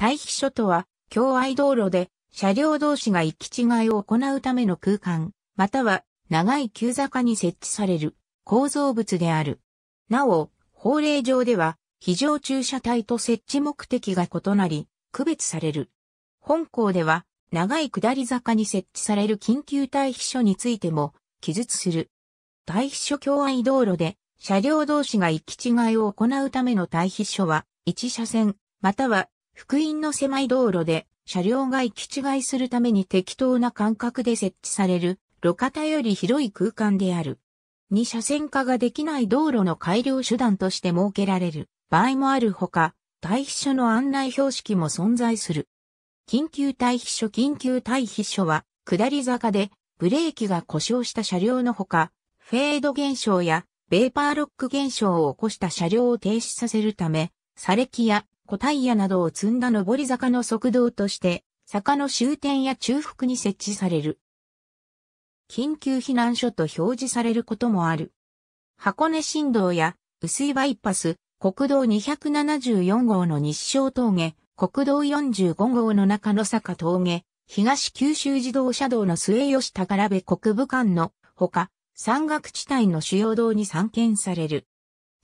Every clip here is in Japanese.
対比所とは、境愛道路で車両同士が行き違いを行うための空間、または長い急坂に設置される構造物である。なお、法令上では、非常駐車帯と設置目的が異なり、区別される。本校では、長い下り坂に設置される緊急対比所についても、記述する。対比所境愛道路で、車両同士が行き違いを行うための対比所は、1車線、または福音の狭い道路で車両が行き違いするために適当な間隔で設置される路肩より広い空間である。二車線化ができない道路の改良手段として設けられる場合もあるほか、退避所の案内標識も存在する。緊急退避所緊急退避所は、下り坂でブレーキが故障した車両のほか、フェード現象やベーパーロック現象を起こした車両を停止させるため、砂礫や古タイヤなどを積んだ上り坂の側道として、坂の終点や中腹に設置される。緊急避難所と表示されることもある。箱根新道や、薄いバイパス、国道274号の日照峠、国道45号の中野坂峠、東九州自動車道の末吉宝部国部間のほか、山岳地帯の主要道に散見される。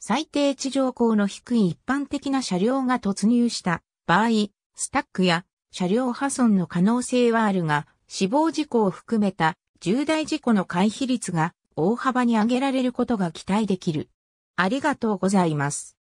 最低地上高の低い一般的な車両が突入した場合、スタックや車両破損の可能性はあるが、死亡事故を含めた重大事故の回避率が大幅に上げられることが期待できる。ありがとうございます。